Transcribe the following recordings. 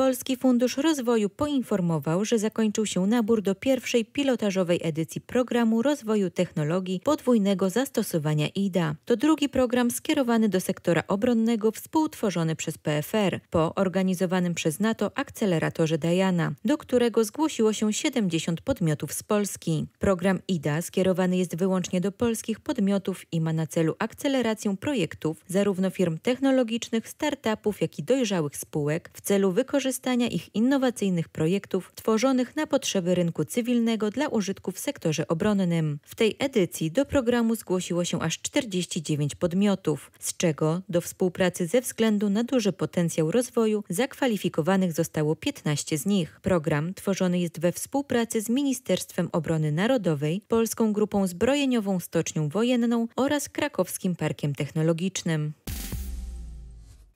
Polski Fundusz Rozwoju poinformował, że zakończył się nabór do pierwszej pilotażowej edycji programu rozwoju technologii podwójnego zastosowania IDA. To drugi program skierowany do sektora obronnego współtworzony przez PFR po organizowanym przez NATO akceleratorze Dajana, do którego zgłosiło się 70 podmiotów z Polski. Program IDA skierowany jest wyłącznie do polskich podmiotów i ma na celu akcelerację projektów zarówno firm technologicznych, startupów, jak i dojrzałych spółek w celu wykorzystania wykorzystania ich innowacyjnych projektów tworzonych na potrzeby rynku cywilnego dla użytku w sektorze obronnym. W tej edycji do programu zgłosiło się aż 49 podmiotów, z czego do współpracy ze względu na duży potencjał rozwoju zakwalifikowanych zostało 15 z nich. Program tworzony jest we współpracy z Ministerstwem Obrony Narodowej, Polską Grupą Zbrojeniową Stocznią Wojenną oraz Krakowskim Parkiem Technologicznym.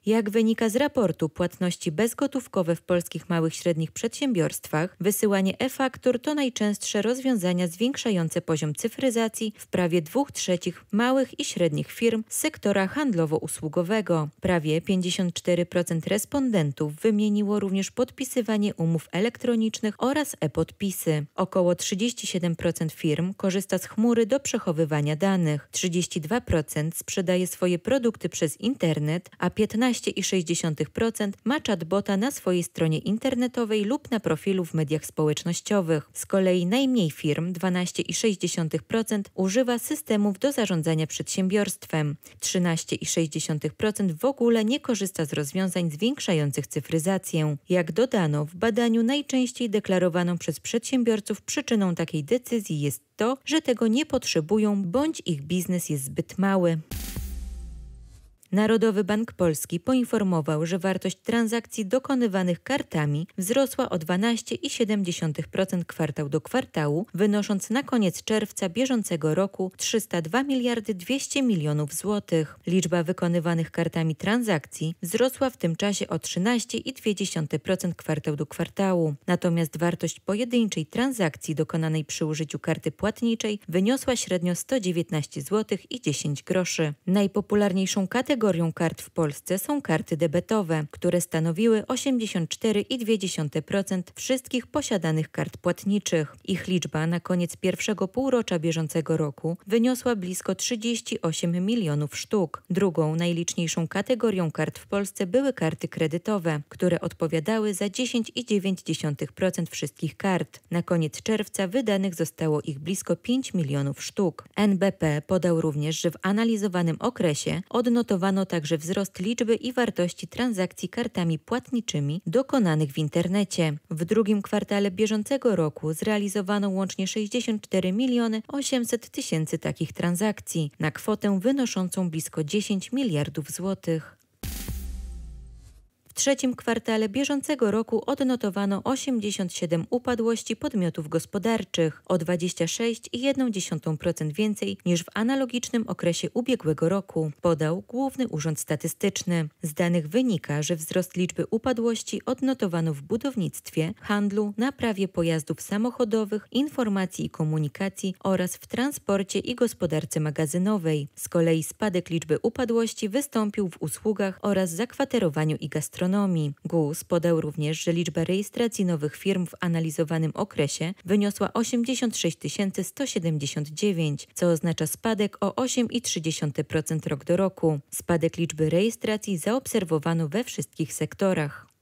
Jak wynika z raportu płatności bezgotówkowe w polskich małych i średnich przedsiębiorstwach, wysyłanie e-faktur to najczęstsze rozwiązania zwiększające poziom cyfryzacji w prawie 2 trzecich małych i średnich firm z sektora handlowo-usługowego. Prawie 54% respondentów wymieniło również podpisywanie umów elektronicznych oraz e-podpisy. Około 37% firm korzysta z chmury do przechowywania danych, 32% sprzedaje swoje produkty przez internet, a 15% 12,6% ma chatbota na swojej stronie internetowej lub na profilu w mediach społecznościowych. Z kolei najmniej firm, 12,6%, używa systemów do zarządzania przedsiębiorstwem. 13,6% w ogóle nie korzysta z rozwiązań zwiększających cyfryzację. Jak dodano, w badaniu najczęściej deklarowaną przez przedsiębiorców przyczyną takiej decyzji jest to, że tego nie potrzebują bądź ich biznes jest zbyt mały. Narodowy Bank Polski poinformował, że wartość transakcji dokonywanych kartami wzrosła o 12,7% kwartał do kwartału, wynosząc na koniec czerwca bieżącego roku 302 miliardy 200 milionów złotych. Liczba wykonywanych kartami transakcji wzrosła w tym czasie o 13,2% kwartał do kwartału. Natomiast wartość pojedynczej transakcji dokonanej przy użyciu karty płatniczej wyniosła średnio 119 zł i 10 groszy. Najpopularniejszą kategorią kategorią kart w Polsce są karty debetowe, które stanowiły 84,2% wszystkich posiadanych kart płatniczych. Ich liczba na koniec pierwszego półrocza bieżącego roku wyniosła blisko 38 milionów sztuk. Drugą najliczniejszą kategorią kart w Polsce były karty kredytowe, które odpowiadały za 10,9% wszystkich kart. Na koniec czerwca wydanych zostało ich blisko 5 milionów sztuk. NBP podał również, że w analizowanym okresie odnotowano odnotowano także wzrost liczby i wartości transakcji kartami płatniczymi dokonanych w internecie. W drugim kwartale bieżącego roku zrealizowano łącznie 64 miliony 800 tysięcy takich transakcji na kwotę wynoszącą blisko 10 miliardów złotych trzecim kwartale bieżącego roku odnotowano 87 upadłości podmiotów gospodarczych, o 26,1% więcej niż w analogicznym okresie ubiegłego roku, podał Główny Urząd Statystyczny. Z danych wynika, że wzrost liczby upadłości odnotowano w budownictwie, handlu, naprawie pojazdów samochodowych, informacji i komunikacji oraz w transporcie i gospodarce magazynowej. Z kolei spadek liczby upadłości wystąpił w usługach oraz zakwaterowaniu i gastronomii ekonomii. GUS podał również, że liczba rejestracji nowych firm w analizowanym okresie wyniosła 86 179, co oznacza spadek o 8,3% rok do roku. Spadek liczby rejestracji zaobserwowano we wszystkich sektorach.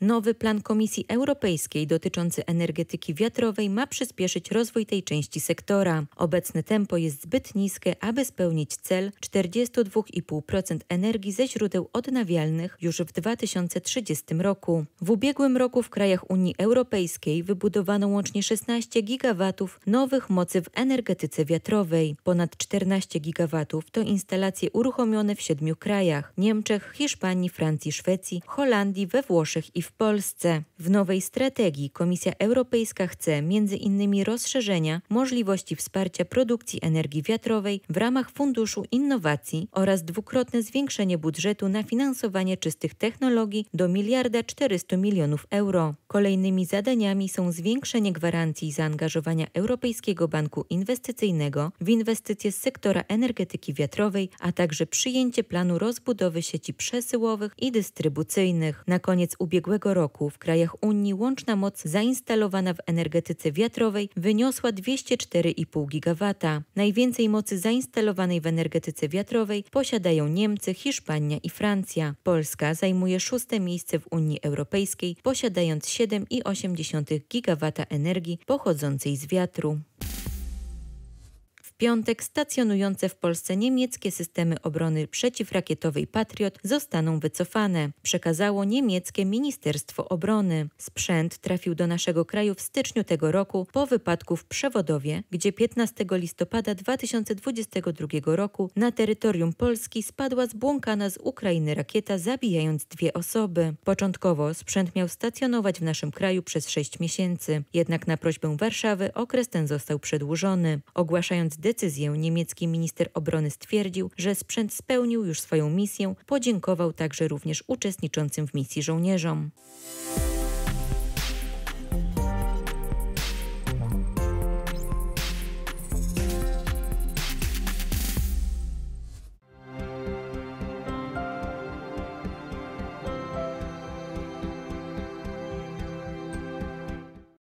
Nowy plan Komisji Europejskiej dotyczący energetyki wiatrowej ma przyspieszyć rozwój tej części sektora. Obecne tempo jest zbyt niskie, aby spełnić cel 42,5% energii ze źródeł odnawialnych już w 2030 roku. W ubiegłym roku w krajach Unii Europejskiej wybudowano łącznie 16 gigawatów nowych mocy w energetyce wiatrowej. Ponad 14 gigawatów to instalacje uruchomione w siedmiu krajach: Niemczech, Hiszpanii, Francji, Szwecji, Holandii, we Włoszech i w Polsce. W nowej strategii Komisja Europejska chce między innymi rozszerzenia możliwości wsparcia produkcji energii wiatrowej w ramach Funduszu Innowacji oraz dwukrotne zwiększenie budżetu na finansowanie czystych technologii do miliarda 400 milionów euro. Kolejnymi zadaniami są zwiększenie gwarancji zaangażowania Europejskiego Banku Inwestycyjnego w inwestycje z sektora energetyki wiatrowej, a także przyjęcie planu rozbudowy sieci przesyłowych i dystrybucyjnych. Na koniec ubiegłego ubiegłego roku w krajach Unii łączna moc zainstalowana w energetyce wiatrowej wyniosła 204,5 GW. Najwięcej mocy zainstalowanej w energetyce wiatrowej posiadają Niemcy, Hiszpania i Francja. Polska zajmuje szóste miejsce w Unii Europejskiej, posiadając 7,8 GW energii pochodzącej z wiatru piątek stacjonujące w Polsce niemieckie systemy obrony przeciwrakietowej Patriot zostaną wycofane, przekazało niemieckie Ministerstwo Obrony. Sprzęt trafił do naszego kraju w styczniu tego roku po wypadku w Przewodowie, gdzie 15 listopada 2022 roku na terytorium Polski spadła zbłąkana z Ukrainy rakieta, zabijając dwie osoby. Początkowo sprzęt miał stacjonować w naszym kraju przez 6 miesięcy, jednak na prośbę Warszawy okres ten został przedłużony. Ogłaszając decyzję niemiecki minister obrony stwierdził, że sprzęt spełnił już swoją misję, podziękował także również uczestniczącym w misji żołnierzom.